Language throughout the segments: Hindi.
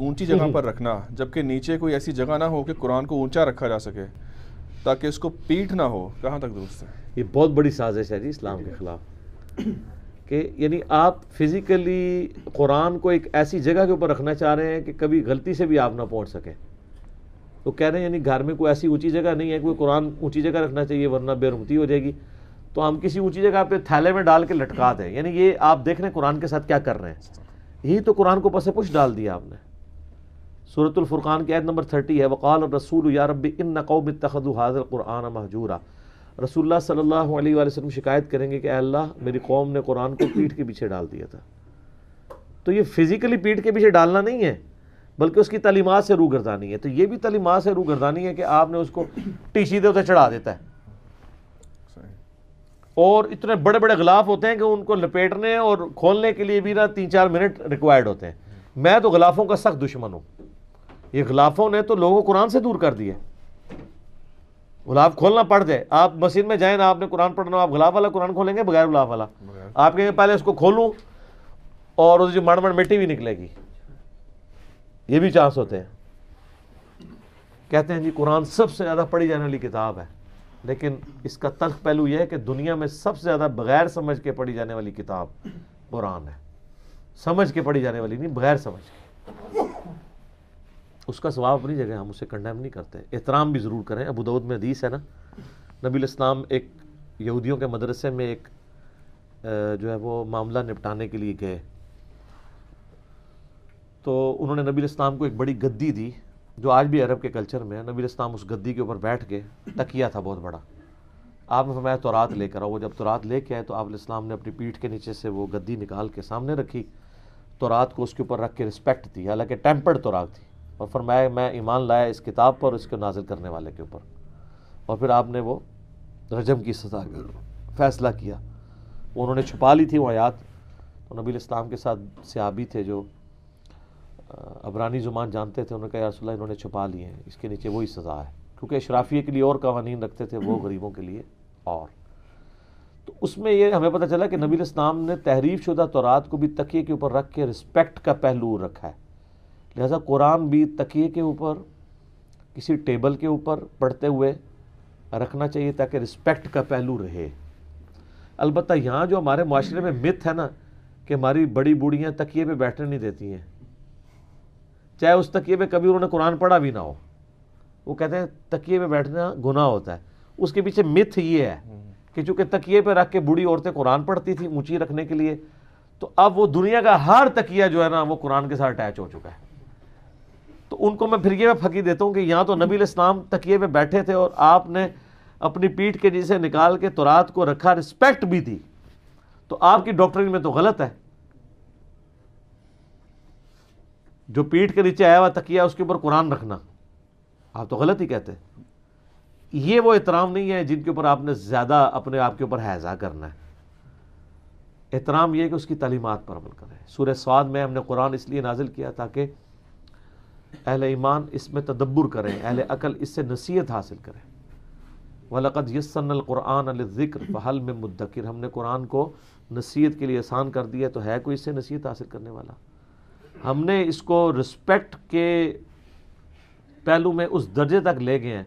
ऊंची जगह हम्म। पर रखना जबकि नीचे कोई ऐसी जगह ना हो कि कुरान को ऊंचा रखा जा सके ताकि उसको पीठ ना हो कहाँ तक दुरुस्त है ये बहुत बड़ी साजिश है जी इस्लाम के ख़िलाफ़ कि यानी आप फिज़िकली कुरान को एक ऐसी जगह के ऊपर रखना चाह रहे हैं कि कभी गलती से भी आप ना पहुँच सकें तो कह रहे हैं यानी घर में कोई ऐसी ऊँची जगह नहीं है कोई कुरान ऊंची जगह रखना चाहिए वरना बेरुमती हो जाएगी तो हम किसी ऊँची जगह पर थैले में डाल के लटका दें यानी ये आप देख रहे हैं कुरान के साथ क्या कर रहे हैं यही तो कुरान को पसे पुश डाल दिया आपने सूरतुल फुरकान की आयत नंबर थर्टी है वक़ाल रसूल या रब इन नकौम तखद हाजर कुरान महजूरा रसुल्ला सल्ला वसम शिकायत करेंगे कि अल्लाह मेरी कौम ने कुरान को पीठ के पीछे डाल दिया था तो ये फ़िज़िकली पीठ के पीछे डालना नहीं है बल्कि उसकी तलीमत से रूगरदानी है तो ये भी तलीमत से रूगरदानी है कि आपने उसको टीशीदे उसे चढ़ा देता है और इतने बड़े बड़े गलाफ होते हैं कि उनको लपेटने और खोलने के लिए भी ना तीन चार मिनट रिक्वायर्ड होते हैं मैं तो गलाफों का सख्त दुश्मन हूँ ये खिलाफों ने तो लोगों को कुरान से दूर कर दिया गुलाब खोलना पड़ जाए आप मस्जिद में जाए ना आपने कुरान पढ़ना आप गुलाब वाला कुरान खोलेंगे बगैर गुलाब वाला आप कहेंगे पहले इसको खोलूँ और उसकी मण मण मिट्टी भी निकलेगी ये भी चांस होते हैं कहते हैं जी कुरान सबसे ज़्यादा पढ़ी जाने वाली किताब है लेकिन इसका तल्ख पहलू यह है कि दुनिया में सबसे ज़्यादा बगैर समझ के पढ़ी जाने वाली किताब कुरान है समझ के पढ़ी जाने वाली नहीं बगैर समझ के उसका स्वाब अपनी जगह हम उसे कंडेम नहीं करते एहतराम भी ज़रूर करें अबू दाऊद में हदीस है ना नबी इस्लाम एक यहूदियों के मदरसे में एक जो है वो मामला निपटाने के लिए गए तो उन्होंने नबी इस्लाम को एक बड़ी गद्दी दी जो आज भी अरब के कल्चर में है नबी इस्लाम उस गद्दी के ऊपर बैठ के तकिया था बहुत बड़ा आपने फरमाया तो रात लेकर आओ वो जब तो रात लेके आए तो आप ने अपनी पीठ के नीचे से वो गद्दी निकाल के सामने रखी तो रात को उसके ऊपर रख के रिस्पेक्ट दी हालांकि टेम्पर्ड तो थी और फरमाया मैं ईमान लाया इस किताब पर इसको नाजिल करने वाले के ऊपर और फिर आपने वो रजम की सजा फैसला किया उन्होंने छुपा ली थी वो आयात तो नबी इस्लाम के साथ सियाबी थे जो अबरानी जुबान जानते थे उन्होंने कहा यारसोल्ला इन्होंने छुपा लिए हैं इसके नीचे वही सज़ा है क्योंकि अशराफिए के लिए और कवानीन रखते थे वो गरीबों के लिए और तो उसमें ये हमें पता चला कि नबी इस्लाम ने तहरीफ शुदा तौरात को भी तकिए के ऊपर रख के रिस्पेक्ट का पहलू रखा है लिहाजा कुरान भी तकिए के ऊपर किसी टेबल के ऊपर पढ़ते हुए रखना चाहिए ताकि रिस्पेक्ट का पहलू रहे अलबत् यहाँ जो हमारे माशरे में मिथ है ना कि हमारी बड़ी बूढ़ियाँ तकिए पे बैठने नहीं देती हैं चाहे उस तकिए पे कभी उन्होंने कुरान पढ़ा भी ना हो वो कहते हैं तकिए पे बैठना गुनाह होता है उसके पीछे मिथ ये है कि चूँकि तकिए पे रख के बूढ़ी औरतें कुरान पढ़ती थी ऊँची रखने के लिए तो अब वो दुनिया का हर तकिया जो है ना वो कुरान के साथ अटैच हो चुका है तो उनको मैं फिर ये मैं फकी देता हूँ कि यहाँ तो नबी इस्लाम तकिए में बैठे थे और आपने अपनी पीठ के जिसे निकाल के तुरात को रखा रिस्पेक्ट भी दी तो आपकी डॉक्टरी में तो गलत है जो पीठ के नीचे आया हुआ तकिया उसके ऊपर कुरान रखना आप तो गलत ही कहते हैं ये वो एहतराम नहीं है जिनके ऊपर आपने ज़्यादा अपने आप के ऊपर हैज़ा करना है एहतराम यह कि उसकी तलीमत पर अमल करें सूर्य स्वाद में हमने कुरान इसलिए नाजिल किया ताकि अहल ईमान इसमें तदब्बर करें अहल अकल इससे नसीहत हासिल करें वलक़द यसन क़ुरान ज़िक्र बहल में मुद्दिर हमने कुरान को नसीहत के लिए आसान कर दिया तो है कोई इससे नसीहत हासिल करने वाला हमने इसको रिस्पेक्ट के पहलू में उस दर्जे तक ले गए हैं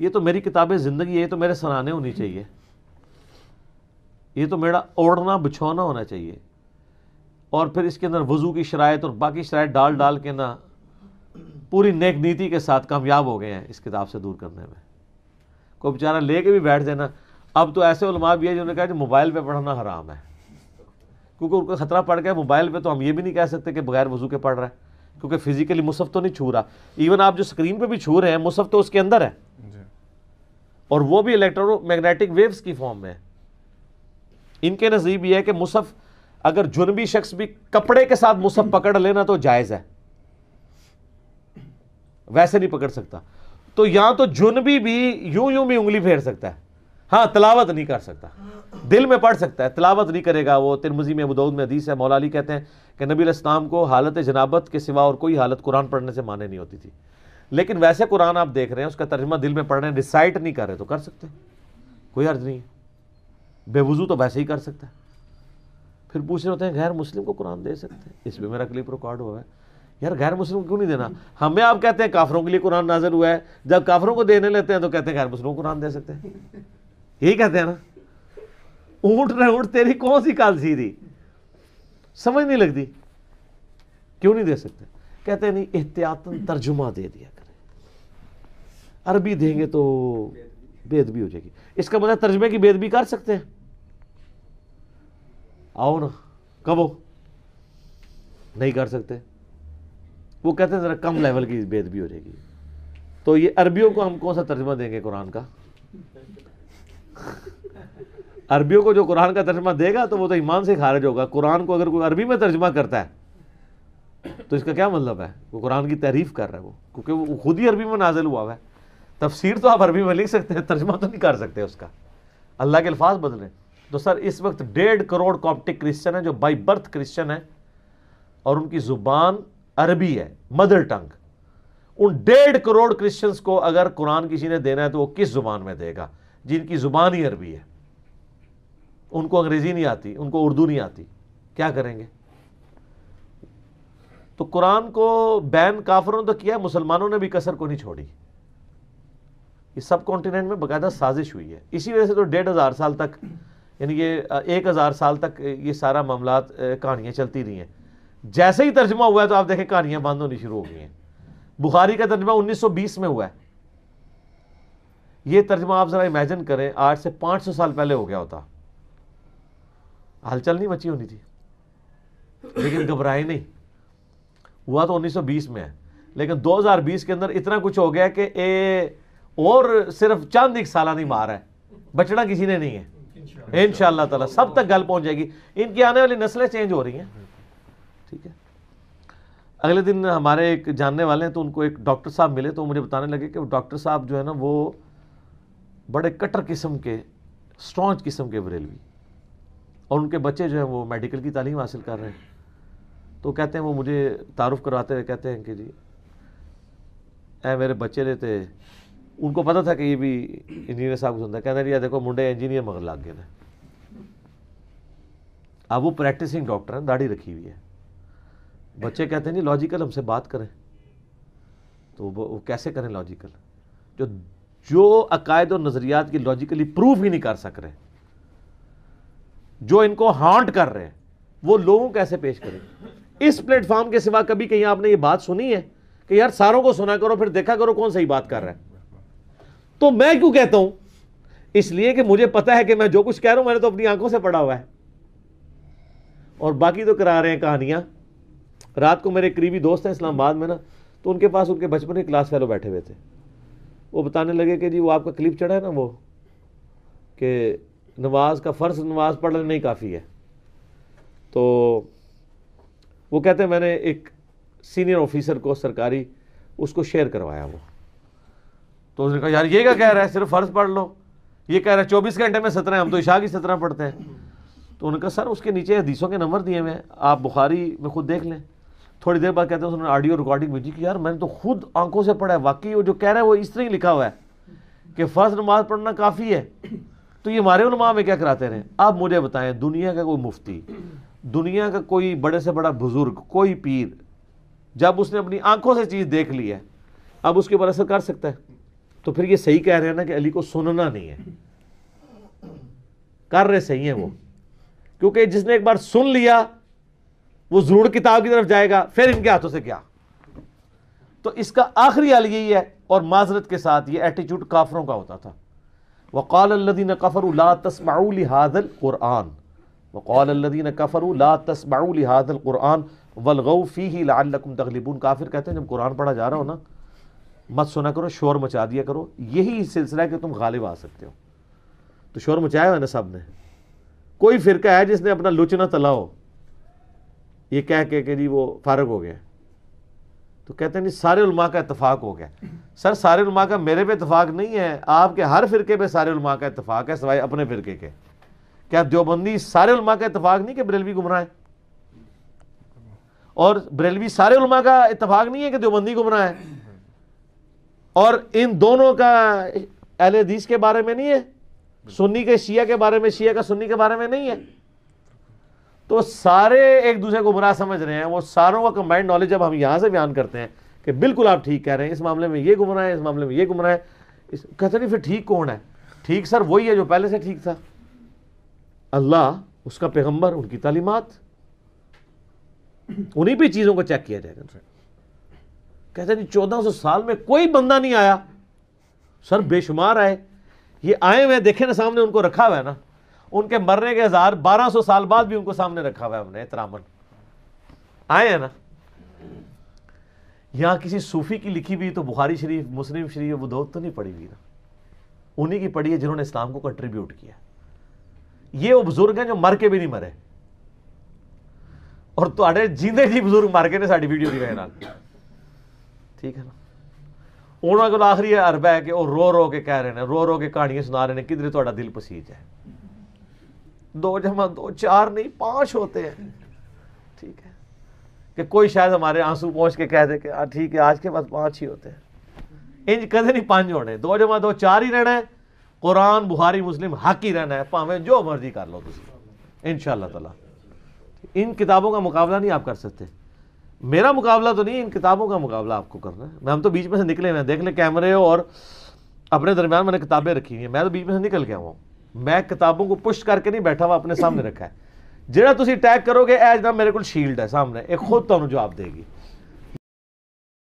ये तो मेरी किताबें ज़िंदगी है ये तो मेरे सराहने होनी चाहिए ये तो मेरा ओढ़ना बिछौना होना चाहिए और फिर इसके अंदर वज़ू की शराय और बाकी शराय डाल डाल के ना पूरी नेक नीति के साथ कामयाब हो गए हैं इस किताब से दूर करने में कोई बेचारा ले के भी बैठ देना अब तो ऐसे उलमा भी है जिन्होंने कहा कि मोबाइल पे पढ़ना हराम है क्योंकि उनको खतरा पड़ गया मोबाइल पे तो हम ये भी नहीं कह सकते कि बगैर वजू के पढ़ रहा है क्योंकि फिजिकली मुसफ़ तो नहीं छू रहा इवन आप जो स्क्रीन पे भी छू रहे हैं मुसफ़ तो उसके अंदर है और वो भी मैग्नेटिक वेव्स की फॉर्म में है इनके नज़ीब यह है कि मुसफ़ अगर जुनबी शख्स भी कपड़े के साथ मुसफ़ पकड़ लेना तो जायज़ है वैसे नहीं पकड़ सकता तो यहां तो जुनबी भी यूं यूं भी उंगली फेर सकता है हाँ तलावत नहीं कर सकता दिल में पढ़ सकता है तलावत नहीं करेगा वो तिरमजी में अबूद में हदीस है मौला कहते हैं कि नबी इस्लाम को हालत जनाबत के सिवा और कोई हालत कुरान पढ़ने से माने नहीं होती थी लेकिन वैसे कुरान आप देख रहे हैं उसका तर्जमा दिल में पढ़ रहे हैं रिसाइट नहीं कर रहे तो कर सकते कोई अर्ज नहीं है बेवजू तो वैसे ही कर सकता है फिर पूछ रहे होते हैं गैर मुस्लिम को कुरान दे सकते हैं इसमें मेरा क्लिप रिकॉर्ड हुआ है यार गैर मुस्लिम क्यों नहीं देना हमें आप कहते हैं काफरों के लिए कुरान नाजर हुआ है जब काफरों को देने लेते हैं तो कहते हैं गैर मुस्लिम कुरान दे सकते हैं यही कहते हैं ना ऊंट रहे ऊंट तेरी कौन सी काल सीधी समझ नहीं लगती क्यों नहीं दे सकते कहते हैं नहीं एहतियातन तर्जुमा दे दिया करें अरबी देंगे तो बेदबी हो जाएगी इसका मतलब तर्जमे की बेदबी कर सकते हैं आओ ना कब हो नहीं कर सकते वो कहते हैं ज़रा कम लेवल की बेदबी हो जाएगी तो ये अरबियों को हम कौन सा तर्जमा देंगे कुरान का अरबियों को जो कुरान का तर्जमा देगा तो वो तो ईमान से खारिज होगा कुरान को अगर कोई अरबी में तर्जमा करता है तो इसका क्या मतलब है वो कुरान की तारीफ कर रहा है वो क्योंकि वो खुद ही अरबी में नाजिल हुआ है तफसीर तो आप अरबी में लिख सकते हैं तर्जमा तो नहीं कर सकते उसका अल्लाह के अल्फाज बदले तो सर इस वक्त डेढ़ करोड़ कॉप्टिक क्रिश्चन है जो बाई बर्थ क्रिश्चन है और उनकी ज़ुबान अरबी है मदर टंग उन डेढ़ करोड़ क्रिश्चियंस को अगर कुरान किसी ने देना है तो वो किस जुबान में देगा जिनकी जुबान ही अरबी है उनको अंग्रेजी नहीं आती उनको उर्दू नहीं आती क्या करेंगे तो कुरान को बैन काफरों ने तो किया मुसलमानों ने भी कसर को नहीं छोड़ी ये सब कॉन्टिनेंट में बाकायदा साजिश हुई है इसी वजह से तो डेढ़ हज़ार साल तक यानी ये एक हज़ार साल तक ये सारा मामला कहानियां चलती रही हैं जैसे ही तर्जमा हुआ है तो आप देखें कहानियां बंद होनी शुरू हो गई हैं बुखारी का तर्जमा 1920 में हुआ है ये तर्जमा आप ज़रा इमेजिन करें आज से 500 साल पहले हो गया होता हलचल नहीं मची होनी थी लेकिन घबराए नहीं हुआ तो उन्नीस सौ बीस में है लेकिन बीस के अंदर इतना कुछ हो गया कि ए और सिर्फ चंद एक साल नहीं मारा है बचना किसी ने नहीं है इन ताला सब तक गल पहुंच जाएगी इनकी आने वाली नस्लें चेंज हो रही हैं ठीक है अगले दिन हमारे एक जानने वाले हैं तो उनको एक डॉक्टर साहब मिले तो मुझे बताने लगे कि डॉक्टर साहब जो है ना वो बड़े कटर किस्म के स्ट्रॉन्ग किस्म के बरेलवी और उनके बच्चे जो हैं वो मेडिकल की तालीम हासिल कर रहे हैं तो कहते हैं वो मुझे तारुफ करवाते हुए कहते हैं कि जी ए मेरे बच्चे रहे थे उनको पता था कि ये भी इंजीनियर साहब को सुनता कहते जी देखो मुंडे इंजीनियर मगर लाग गए थे अब वो प्रैक्टिसिंग डॉक्टर हैं दाढ़ी रखी हुई है बच्चे कहते हैं जी लॉजिकल हमसे बात करें तो वो, वो कैसे करें लॉजिकल जो जो अकायद और नज़रियात की लॉजिकली प्रूफ ही नहीं कर सक रहे जो इनको हॉन्ट कर रहे हैं वो लोगों कैसे पेश करें इस प्लेटफॉर्म के सिवा कभी कहीं आपने ये बात सुनी है कि यार सारों को सुना करो फिर देखा करो कौन सही बात कर रहा है तो मैं क्यों कहता हूं इसलिए कि मुझे पता है कि मैं जो कुछ कह रहा हूं मैंने तो अपनी आंखों से पढ़ा हुआ है और बाकी तो करा रहे हैं कहानियां रात को मेरे करीबी दोस्त हैं इस्लामाबाद में ना तो उनके पास उनके बचपन के क्लास फेलो बैठे हुए थे वो बताने लगे कि जी वो आपका क्लिप चढ़ा है ना वो कि नमाज का फ़र्ज नमाज पढ़ने नहीं काफ़ी है तो वो कहते हैं मैंने एक सीनियर ऑफिसर को सरकारी उसको शेयर करवाया वो तो उसने कहा यार ये क्या कह रहा है सिर्फ फ़र्ज पढ़ लो ये कह रहा है चौबीस घंटे में सत्रह हम तो इशा की सत्रह पढ़ते हैं तो उनका सर उसके नीचे हदीसों के नंबर दिए हुए हैं आप बुखारी में खुद देख लें थोड़ी देर बाद कहते हैं उन्होंने ऑडियो रिकॉर्डिंग भेजी कि यार मैंने तो खुद आंखों से पढ़ा है वाकई वो जो कह रहे हैं वो इस तरह ही लिखा हुआ है कि फर्ज नमाज पढ़ना काफ़ी है तो ये हमारे उलमा में क्या कराते रहे आप मुझे बताएं दुनिया का कोई मुफ्ती दुनिया का कोई बड़े से बड़ा बुजुर्ग कोई पीर जब उसने अपनी आंखों से चीज़ देख ली है अब उसके ऊपर असर कर सकता है तो फिर ये सही कह रहे हैं ना कि अली को सुनना नहीं है कर रहे सही है वो क्योंकि जिसने एक बार सुन लिया वो जरूर किताब की तरफ जाएगा फिर इनके हाथों से क्या तो इसका आखिरी हाल यही है और माजरत के साथ ये एटीट्यूड काफरों का होता था वक़ालदीन कफ़र तस्माउल हादल कुरआन वक़ालदीन कफ़र तस्माउल हादल क़ुरान वलगफ़ी ही लाकुम तकलीबून काफिर कहते हैं जब कुरान पढ़ा जा रहा हो ना मत सुना करो शोर मचा दिया करो यही सिलसिला है कि तुम गालिब आ सकते हो तो शोर मचाया है ना सब ने कोई फ़िरका है जिसने अपना लुचना तलाओ ये कह के कि जी वो फारग हो गया तो कहते हैं जी सारे उलमा का इतफाक़ हो गया सर सारे उलमा का मेरे पे इतफाक़ नहीं है आपके हर फिरके पे सारे उलमा का इतफाक़ है सवाए अपने फिरके के क्या देवबंदी सारे उलमा का इतफाक़ नहीं कि बरेलवी गुमराह है और बरेलवी सारे उलमा का इतफाक़ नहीं है कि देवबंदी गुमराह है और इन दोनों का अहल हदीस के बारे में नहीं है सुन्नी के शिया के बारे में शिया का सुन्नी के बारे में नहीं है तो सारे एक दूसरे को बुरा समझ रहे हैं वो सारों का कंबाइंड नॉलेज जब हम यहाँ से बयान करते हैं कि बिल्कुल आप ठीक कह रहे हैं इस मामले में ये गुम रहा है इस मामले में ये गुम रहा है इस कहते नहीं फिर ठीक कौन है ठीक सर वही है जो पहले से ठीक था अल्लाह उसका पैगम्बर उनकी तालीमत उन्हीं भी चीज़ों को चेक किया जाएगा कहते नहीं चौदह सौ साल में कोई बंदा नहीं आया सर बेशुमार आए ये आए हुए देखे ना सामने उनको रखा हुआ है ना उनके मरने के हजार बारह सौ साल बाद भी उनको सामने रखा हुआ है हमने इतरामन आए हैं ना यहां किसी सूफी की लिखी हुई तो बुखारी शरीफ मुस्लिम शरीफ वो तो नहीं पड़ी हुई ना उन्हीं की पड़ी है जिन्होंने इस्लाम को कंट्रीब्यूट किया ये वो बुजुर्ग हैं जो मर के भी नहीं मरे और थोड़े तो जींदे जी बुजुर्ग मर गए ने साड़ी वीडियो की वजह ਨਾਲ ठीक है ना उन्होंने ਕੋਲ ਆਖਰੀ ਅਰਬਾ ਹੈ ਕਿ रो रो ਰੋ ਕੇ रहे ਰਹੇ ਨੇ रो ਰੋ ਕੇ ਕਹਾਣੀਆਂ ਸੁਣਾ ਰਹੇ ਨੇ ਕਿਧਰੇ ਤੁਹਾਡਾ ਦਿਲ ਪਸੀਜ दो जमा दो चार नहीं पांच होते हैं ठीक है कि कोई शायद हमारे आंसू पहुंच के कह दे कि हाँ, ठीक है आज के बाद पांच ही होते हैं इंज कदे नहीं पांच होने दो जमा दो चार ही रहना है कुरान बुहारी मुस्लिम हक ही रहना है भावे जो मर्जी कर लो तुम इन ताला इन किताबों का मुकाबला नहीं आप कर सकते मेरा मुकाबला तो नहीं इन किताबों का मुकाबला आपको करना है मैं हम तो बीच में से निकले हुए हैं देख ले कैमरे और अपने दरमियान मैंने किताबें रखी हुई हैं मैं तो बीच में से निकल गया हूँ ਮੈਂ ਕਿਤਾਬਾਂ ਨੂੰ ਪੁਸ਼ ਕਰਕੇ ਨਹੀਂ ਬੈਠਾ ਵਾ ਆਪਣੇ ਸਾਹਮਣੇ ਰੱਖਿਆ ਹੈ ਜਿਹੜਾ ਤੁਸੀਂ ਅਟੈਕ ਕਰੋਗੇ ਐਜ ਦਾ ਮੇਰੇ ਕੋਲ ਸ਼ੀਲਡ ਹੈ ਸਾਹਮਣੇ ਇਹ ਖੁਦ ਤੁਹਾਨੂੰ ਜਵਾਬ ਦੇਗੀ